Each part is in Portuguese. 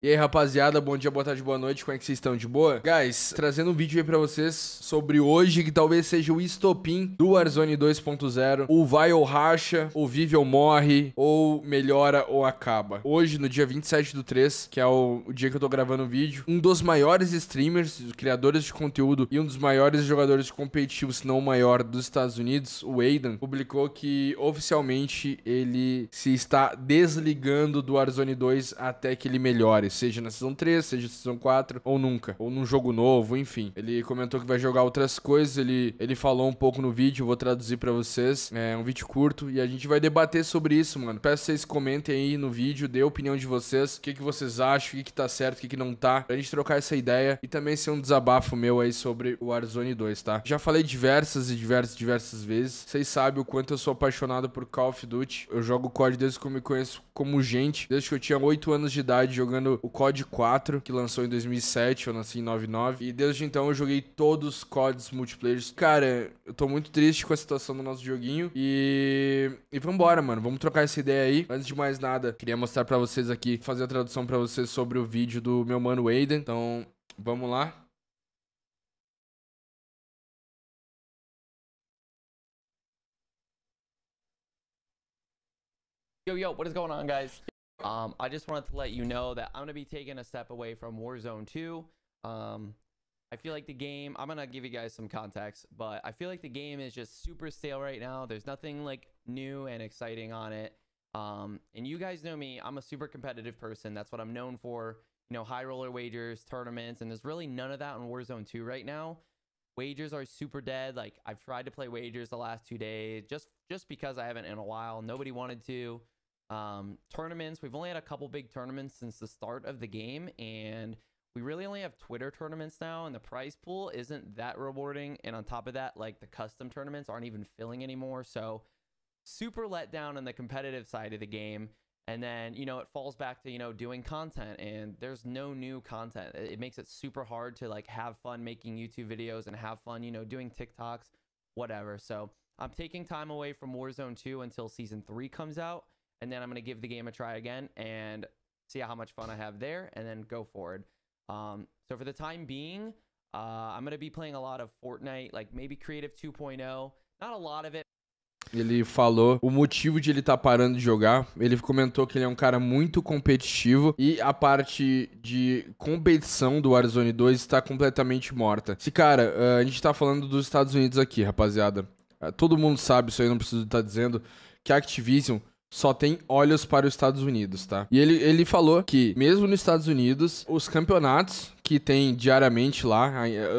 E aí, rapaziada, bom dia, boa tarde, boa noite, como é que vocês estão? De boa? Guys, trazendo um vídeo aí pra vocês sobre hoje, que talvez seja o estopim do Warzone 2.0, ou vai ou racha, ou vive ou morre, ou melhora ou acaba. Hoje, no dia 27 do 3, que é o, o dia que eu tô gravando o vídeo, um dos maiores streamers, criadores de conteúdo e um dos maiores jogadores competitivos, se não o maior, dos Estados Unidos, o Aiden, publicou que oficialmente ele se está desligando do Warzone 2 até que ele melhore. Seja na Season 3, seja na Season 4, ou nunca. Ou num jogo novo, enfim. Ele comentou que vai jogar outras coisas, ele, ele falou um pouco no vídeo, vou traduzir para vocês. É um vídeo curto e a gente vai debater sobre isso, mano. Peço que vocês comentem aí no vídeo, dê a opinião de vocês, o que, que vocês acham, o que, que tá certo, o que, que não tá, pra gente trocar essa ideia e também ser um desabafo meu aí sobre o Warzone 2, tá? Já falei diversas e diversas, diversas vezes. Vocês sabem o quanto eu sou apaixonado por Call of Duty. Eu jogo COD desde que eu me conheço como gente, desde que eu tinha 8 anos de idade, jogando o COD 4, que lançou em 2007, eu nasci em 99. E desde então eu joguei todos os CODs multiplayers. Cara, eu tô muito triste com a situação do nosso joguinho. E. E vambora, mano. Vamos trocar essa ideia aí. Antes de mais nada, queria mostrar para vocês aqui, fazer a tradução para vocês sobre o vídeo do meu mano Aiden. Então, vamos lá. Yo, yo, what is going on, guys? Um, I just wanted to let you know that I'm going to be taking a step away from Warzone 2. Um, I feel like the game, I'm going to give you guys some context, but I feel like the game is just super stale right now. There's nothing like new and exciting on it. Um, and you guys know me, I'm a super competitive person. That's what I'm known for. You know, high roller wagers, tournaments, and there's really none of that in Warzone 2 right now. Wagers are super dead. Like I've tried to play wagers the last two days just just because I haven't in a while. Nobody wanted to. Um, tournaments, we've only had a couple big tournaments since the start of the game, and we really only have Twitter tournaments now, and the prize pool isn't that rewarding. And on top of that, like the custom tournaments aren't even filling anymore. So, super let down on the competitive side of the game. And then, you know, it falls back to, you know, doing content and there's no new content. It makes it super hard to like have fun making YouTube videos and have fun, you know, doing TikToks, whatever. So I'm taking time away from Warzone 2 until season three comes out. and then I'm going give the game a try again and see how much fun I have there, and then go forward. Um, so for the time being, uh, I'm going be playing a lot of Fortnite, like maybe Creative 2.0. Not a lot of it. Ele falou o motivo de ele estar tá parando de jogar. Ele comentou que ele é um cara muito competitivo e a parte de competição do Warzone 2 está completamente morta. Se cara, uh, a gente está falando dos Estados Unidos aqui, rapaziada. Uh, todo mundo sabe, isso aí não preciso estar tá dizendo, que a Activision só tem olhos para os Estados Unidos, tá? E ele, ele falou que, mesmo nos Estados Unidos, os campeonatos que tem diariamente lá,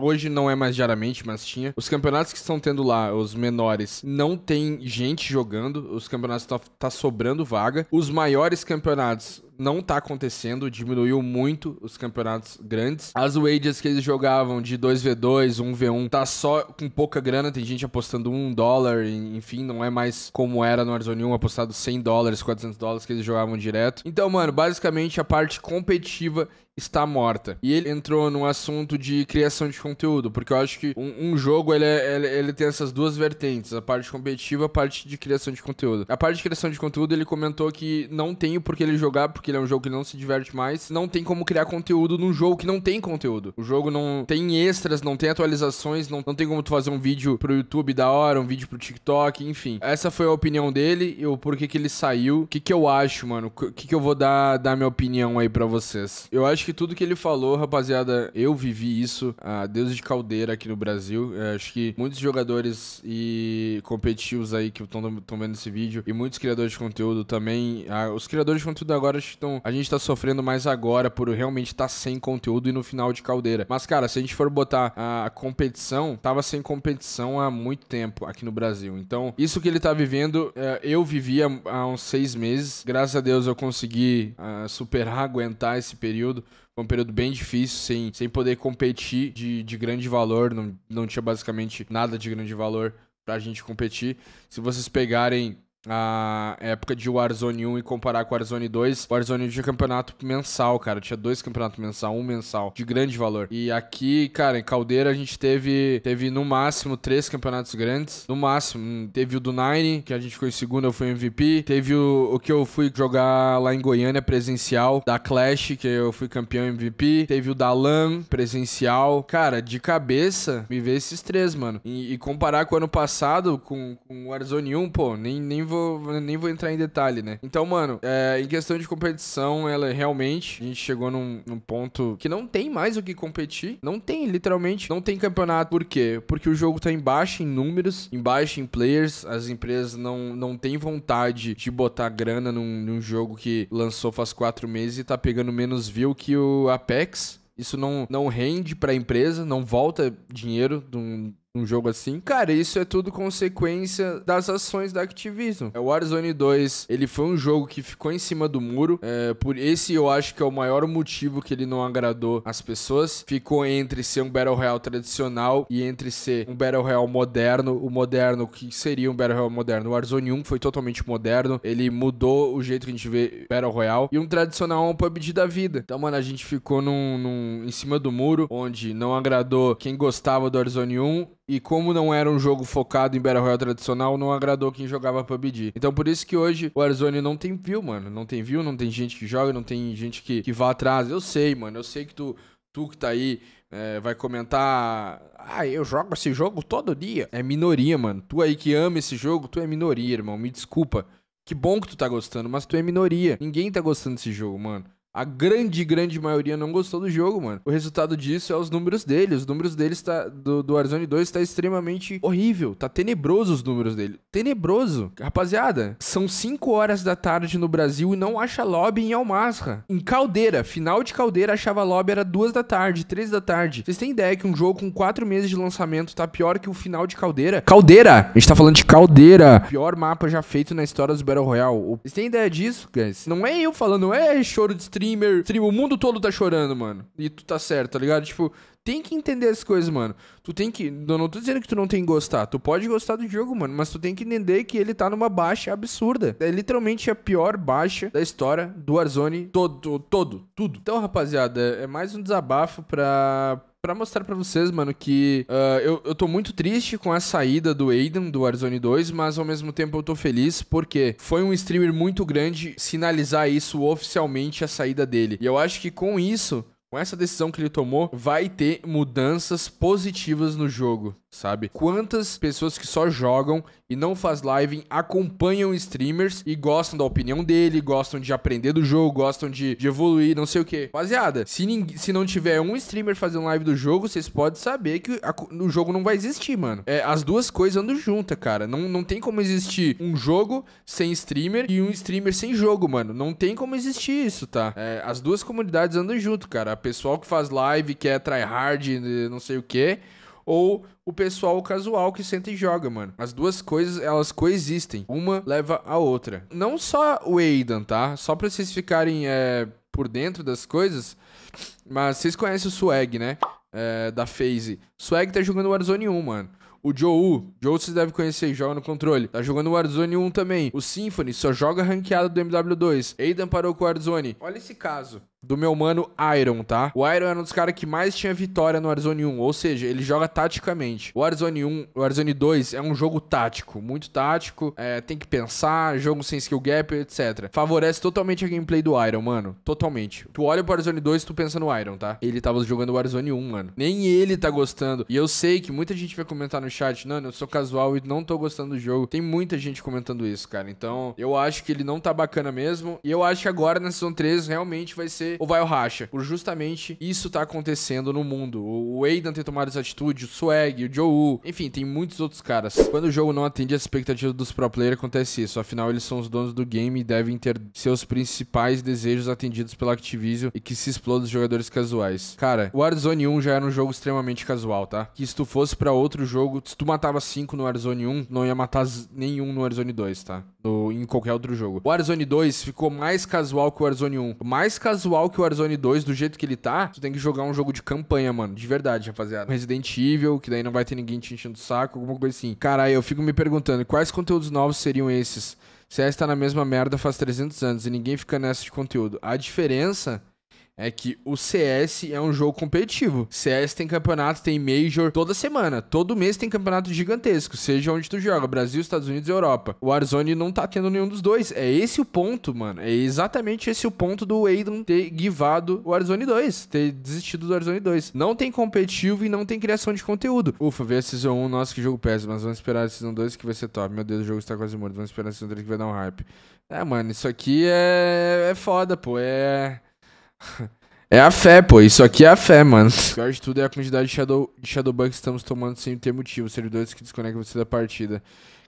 hoje não é mais diariamente, mas tinha, os campeonatos que estão tendo lá, os menores, não tem gente jogando, os campeonatos tá, tá sobrando vaga. Os maiores campeonatos, não tá acontecendo, diminuiu muito os campeonatos grandes. As wages que eles jogavam de 2v2, 1v1, tá só com pouca grana, tem gente apostando 1 dólar, enfim, não é mais como era no Warzone 1, apostado 100 dólares, 400 dólares que eles jogavam direto. Então, mano, basicamente a parte competitiva está morta. E ele entrou num assunto de criação de conteúdo, porque eu acho que um, um jogo ele, é, ele, ele, tem essas duas vertentes, a parte competitiva, a parte de criação de conteúdo. A parte de criação de conteúdo ele comentou que não tem por que ele jogar, porque ele é um jogo que não se diverte mais, não tem como criar conteúdo num jogo que não tem conteúdo. O jogo não tem extras, não tem atualizações, não, não tem como tu fazer um vídeo pro YouTube da hora, um vídeo pro TikTok, enfim. Essa foi a opinião dele e o porquê que ele saiu. O que que eu acho, mano? O que que eu vou dar, dar minha opinião aí para vocês? Eu acho que tudo que ele falou, rapaziada, eu vivi isso a ah, Deus de caldeira aqui no Brasil. Eu eh, acho que muitos jogadores e competitivos aí que estão vendo esse vídeo e muitos criadores de conteúdo também. Ah, os criadores de conteúdo agora estão. A gente tá sofrendo mais agora por realmente estar tá sem conteúdo e no final de caldeira. Mas, cara, se a gente for botar a competição, tava sem competição há muito tempo aqui no Brasil. Então, isso que ele tá vivendo, eh, eu vivi há uns seis meses. Graças a Deus eu consegui ah, superar, aguentar esse período. Foi um período bem difícil, sem, sem poder competir de, de grande valor. Não, não tinha basicamente nada de grande valor pra gente competir. Se vocês pegarem a época de Warzone 1 e comparar com Warzone 2, Warzone 1 tinha campeonato mensal, cara. Tinha dois campeonatos mensal, um mensal, de grande valor. E aqui, cara, em Caldeira a gente teve, teve no máximo três campeonatos grandes. No máximo, hum, teve o do Nine, que a gente ficou em segundo, eu fui MVP. Teve o, o que eu fui jogar lá em Goiânia, presencial, da Clash, que eu fui campeão MVP. Teve o da LAN, presencial. Cara, de cabeça, me vê esses três, mano. E, e comparar com o ano passado, com, com Warzone 1, pô, nem, nem vou vou, nem vou entrar em detalhe, né? Então, mano, é, em questão de competição, ela é realmente, a gente chegou num, num, ponto que não tem mais o que competir. Não tem, literalmente, não tem campeonato. Por quê? Porque o jogo tá embaixo em números, embaixo em players. As empresas não, não têm vontade de botar grana num, num jogo que lançou faz quatro meses e tá pegando menos view que o Apex. Isso não, não rende para a empresa, não volta dinheiro de um, um jogo assim. Cara, isso é tudo consequência das ações da Activision. O é, Warzone 2, ele foi um jogo que ficou em cima do muro. É, por esse eu acho que é o maior motivo que ele não agradou as pessoas. Ficou entre ser um Battle Royale tradicional e entre ser um Battle Royale moderno. O moderno, que seria um Battle Royale moderno? O Warzone 1 foi totalmente moderno. Ele mudou o jeito que a gente vê Battle Royale. E um tradicional é um PUBG da vida. Então, mano, a gente ficou num, num, em cima do muro, onde não agradou quem gostava do Warzone 1 e como não era um jogo focado em Battle Royale tradicional, não agradou quem jogava PUBG. Então por isso que hoje o Warzone não tem view, mano. Não tem view, não tem gente que joga, não tem gente que, que vá atrás. Eu sei, mano. Eu sei que tu, tu que tá aí é, vai comentar. Ah, eu jogo esse jogo todo dia. É minoria, mano. Tu aí que ama esse jogo, tu é minoria, irmão. Me desculpa. Que bom que tu tá gostando, mas tu é minoria. Ninguém tá gostando desse jogo, mano. A grande, grande maioria não gostou do jogo, mano. O resultado disso é os números dele. Os números dele tá, do, do Warzone 2 está extremamente horrível. Tá tenebroso os números dele. Tenebroso. Rapaziada, são 5 horas da tarde no Brasil e não acha lobby em Almasra. Em Caldeira, final de Caldeira, achava lobby era 2 da tarde, 3 da tarde. Vocês têm ideia que um jogo com 4 meses de lançamento tá pior que o final de Caldeira? Caldeira! A gente tá falando de Caldeira. Pior mapa já feito na história do Battle Royale. Vocês têm ideia disso, guys? Não é eu falando, é choro de stream streamer, streamer, o mundo todo tá chorando, mano. E tu tá certo, tá ligado? Tipo, tem que entender as coisas, mano. Tu tem que. Eu não tô dizendo que tu não tem que gostar. Tu pode gostar do jogo, mano. Mas tu tem que entender que ele tá numa baixa absurda. É literalmente a pior baixa da história do Warzone todo, todo, tudo. Então, rapaziada, é mais um desabafo pra para mostrar para vocês, mano, que uh, eu, eu tô muito triste com a saída do Aiden do Warzone 2, mas ao mesmo tempo eu tô feliz porque foi um streamer muito grande sinalizar isso oficialmente a saída dele. E eu acho que com isso com essa decisão que ele tomou, vai ter mudanças positivas no jogo, sabe? Quantas pessoas que só jogam e não faz live acompanham streamers e gostam da opinião dele, gostam de aprender do jogo, gostam de, de evoluir, não sei o que. Rapaziada, se, se não tiver um streamer fazendo live do jogo, vocês podem saber que a, o jogo não vai existir, mano. É, as duas coisas andam juntas, cara. Não, não tem como existir um jogo sem streamer e um streamer sem jogo, mano. Não tem como existir isso, tá? É, as duas comunidades andam junto, cara. A pessoal que faz live, que é tryhard, não sei o quê, ou o pessoal casual que senta e joga, mano. As duas coisas, elas coexistem. Uma leva a outra. Não só o Aidan, tá? Só pra vocês ficarem é, por dentro das coisas, mas vocês conhecem o Swag, né? É, da FaZe. Swag tá jogando Warzone 1, mano. O Joe, Joe vocês devem conhecer, joga no controle. Tá jogando Warzone 1 também. O Symphony só joga ranqueada do MW2. Aidan parou com o Warzone. Olha esse caso do meu mano Iron, tá? O Iron era um dos caras que mais tinha vitória no Warzone 1, ou seja, ele joga taticamente. O Warzone 1, o Warzone 2 é um jogo tático, muito tático, é, tem que pensar, jogo sem skill gap, etc. Favorece totalmente a gameplay do Iron, mano, totalmente. Tu olha pro Warzone 2 e tu pensa no Iron, tá? Ele tava jogando o Warzone 1, mano. Nem ele tá gostando. E eu sei que muita gente vai comentar no chat, mano, eu sou casual e não tô gostando do jogo. Tem muita gente comentando isso, cara. Então, eu acho que ele não tá bacana mesmo. E eu acho que agora na Season 3 realmente vai ser fazer ou vai o racha. Por justamente isso tá acontecendo no mundo. O Aiden ter tomado essa atitude, o Swag, o Joe, enfim, tem muitos outros caras. Quando o jogo não atende as expectativas dos pro players, acontece isso. Afinal, eles são os donos do game e devem ter seus principais desejos atendidos pela Activision e que se explodam os jogadores casuais. Cara, o Warzone 1 já era um jogo extremamente casual, tá? Que se tu fosse para outro jogo, se tu matava 5 no Warzone 1, não ia matar nenhum no Warzone 2, tá? No, em qualquer outro jogo. O Warzone 2 ficou mais casual que o Warzone 1. Mais casual atual que o Warzone 2, do jeito que ele tá, tu tem que jogar um jogo de campanha, mano. De verdade, rapaziada. Resident Evil, que daí não vai ter ninguém te enchendo o saco, alguma coisa assim. Cara, eu fico me perguntando, quais conteúdos novos seriam esses? CS tá na mesma merda faz 300 anos e ninguém fica nessa de conteúdo. A diferença é que o CS é um jogo competitivo. CS tem campeonato, tem Major toda semana. Todo mês tem campeonato gigantesco, seja onde tu joga, Brasil, Estados Unidos e Europa. O Warzone não tá tendo nenhum dos dois. É esse o ponto, mano. É exatamente esse o ponto do Aiden ter guivado o Warzone 2, ter desistido do Warzone 2. Não tem competitivo e não tem criação de conteúdo. Ufa, veio a Season 1, nossa, que jogo péssimo, mas vamos esperar a Season 2 que vai ser top. Meu Deus, o jogo está quase morto, vamos esperar a Season 3 que vai dar um hype. É, mano, isso aqui é, é foda, pô. É... É a fé, pô. Isso aqui é a fé, mano. O pior de tudo é a quantidade de, shadow, de Shadowban que estamos tomando sem ter motivo. Servidores que desconectam você da partida.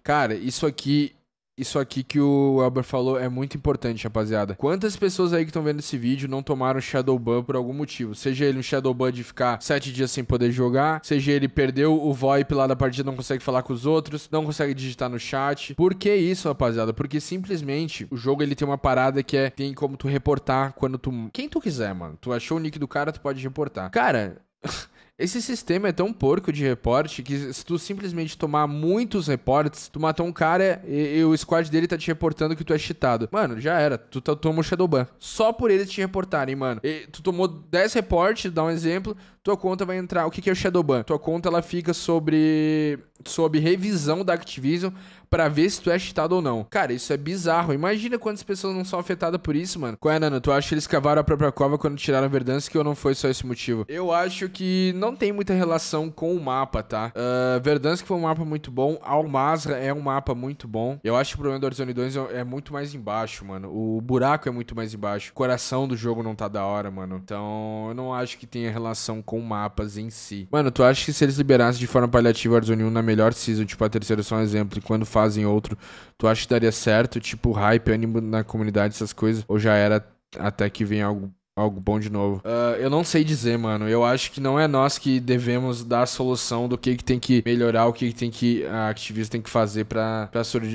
Cara, isso aqui isso aqui que o Elber falou é muito importante, rapaziada. Quantas pessoas aí que estão vendo esse vídeo não tomaram Shadowban por algum motivo? Seja ele um Shadowban de ficar sete dias sem poder jogar, seja ele perdeu o VoIP lá da partida, não consegue falar com os outros, não consegue digitar no chat. Por que isso, rapaziada? Porque simplesmente o jogo ele tem uma parada que é tem como tu reportar quando tu. Quem tu quiser, mano. Tu achou o nick do cara, tu pode reportar. Cara. Esse sistema é tão porco de reporte que se tu simplesmente tomar muitos reportes, tu matou um cara e, e, o squad dele tá te reportando que tu é cheatado. Mano, já era. Tu tá, tomou Shadowban. Só por eles te reportarem, mano. E, tu tomou 10 reportes, dá um exemplo, tua conta vai entrar. O que, que é o Shadowban? Tua conta ela fica sobre. sob revisão da Activision para ver se tu é cheatado ou não. Cara, isso é bizarro. Imagina quantas pessoas não são afetadas por isso, mano. Qual é, Nana? Tu acha que eles cavaram a própria cova quando tiraram Verdansk ou não foi só esse motivo? Eu acho que não tem muita relação com o mapa, tá? Uh, Verdansk foi um mapa muito bom. Almazra é um mapa muito bom. Eu acho que o problema do Warzone 2 é, é muito mais embaixo, mano. O buraco é muito mais embaixo. O coração do jogo não tá da hora, mano. Então, eu não acho que tenha relação com com mapas em si. Mano, tu acha que se eles liberassem de forma paliativa Warzone 1 na melhor season, tipo a terceira é só um exemplo, e quando fazem outro, tu acha que daria certo? Tipo, hype, ânimo na comunidade, essas coisas? Ou já era até que vem algo algo bom de novo. Uh, eu não sei dizer, mano. Eu acho que não é nós que devemos dar a solução do que, que tem que melhorar, o que, que tem que a ativista tem que fazer para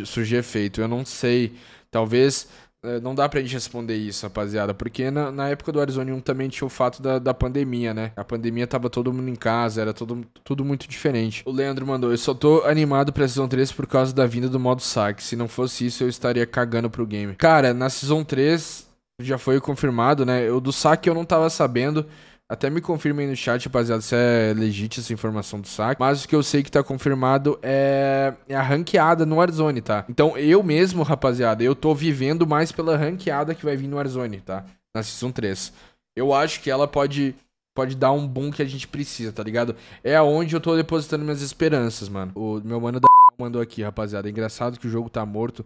surgir efeito. Eu não sei. Talvez é, não dá pra gente responder isso, rapaziada, porque na, na, época do Arizona 1 também tinha o fato da, da pandemia, né? A pandemia tava todo mundo em casa, era todo, tudo muito diferente. O Leandro mandou, eu só tô animado pra Season 3 por causa da vinda do modo saque, se não fosse isso eu estaria cagando pro game. Cara, na Season 3 já foi confirmado, né? Eu do saque eu não tava sabendo, até me confirmem no chat, rapaziada, se é legítima essa informação do saque. Mas o que eu sei que tá confirmado é, é a ranqueada no Warzone, tá? Então eu mesmo, rapaziada, eu tô vivendo mais pela ranqueada que vai vir no Warzone, tá? Na Season 3. Eu acho que ela pode pode dar um boom que a gente precisa, tá ligado? É aonde eu tô depositando minhas esperanças, mano. O meu mano da mandou aqui, rapaziada. É engraçado que o jogo tá morto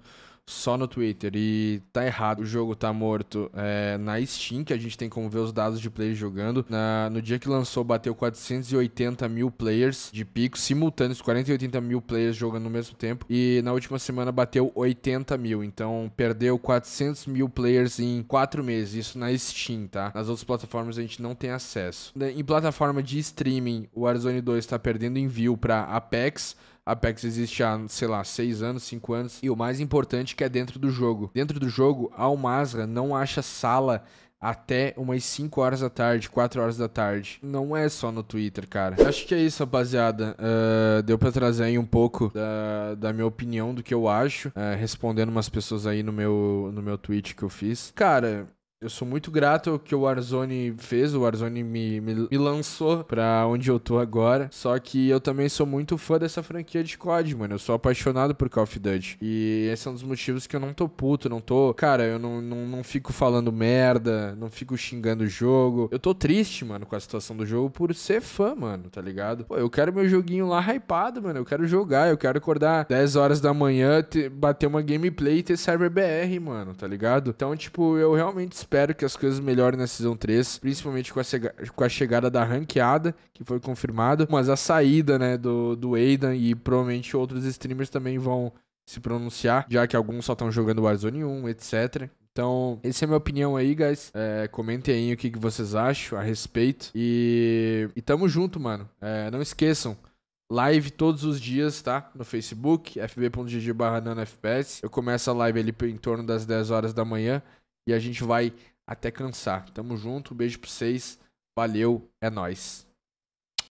só no Twitter e tá errado, o jogo tá morto é, na Steam, que a gente tem como ver os dados de players jogando. Na, no dia que lançou, bateu 480 mil players de pico, simultâneos, 480 mil players jogando no mesmo tempo. E na última semana bateu 80 mil, então perdeu 400 mil players em 4 meses. Isso na Steam, tá? Nas outras plataformas a gente não tem acesso. Em plataforma de streaming, o Warzone 2 tá perdendo envio pra Apex. Apex existe há, sei lá, 6 anos, 5 anos. E o mais importante que é dentro do jogo. Dentro do jogo, a Almazra não acha sala até umas 5 horas da tarde, 4 horas da tarde. Não é só no Twitter, cara. Acho que é isso, rapaziada. Uh, deu pra trazer aí um pouco da, da minha opinião, do que eu acho, uh, respondendo umas pessoas aí no meu, no meu tweet que eu fiz. Cara, eu sou muito grato ao que o Warzone fez, o Warzone me, me, me lançou pra onde eu tô agora. Só que eu também sou muito fã dessa franquia de COD, mano. Eu sou apaixonado por Call of Duty. E esse é um dos motivos que eu não tô puto, não tô. Cara, eu não, não, não fico falando merda, não fico xingando o jogo. Eu tô triste, mano, com a situação do jogo por ser fã, mano, tá ligado? Pô, eu quero meu joguinho lá hypado, mano. Eu quero jogar, eu quero acordar 10 horas da manhã, ter, bater uma gameplay e ter Cyber BR, mano, tá ligado? Então, tipo, eu realmente espero que as coisas melhorem na Season 3, principalmente com a, com a chegada da ranqueada, que foi confirmado, mas a saída, né, do, do Aidan e provavelmente outros streamers também vão se pronunciar, já que alguns só estão jogando Warzone 1, etc. Então, essa é a minha opinião aí, guys. É, comentem aí o que, que, vocês acham a respeito. E, e tamo junto, mano. É, não esqueçam, live todos os dias, tá? No Facebook, fb.gg barra Eu começo a live ali em torno das 10 horas da manhã. E a gente vai até cansar. Tamo junto, beijo pra vocês. Valeu, é nós.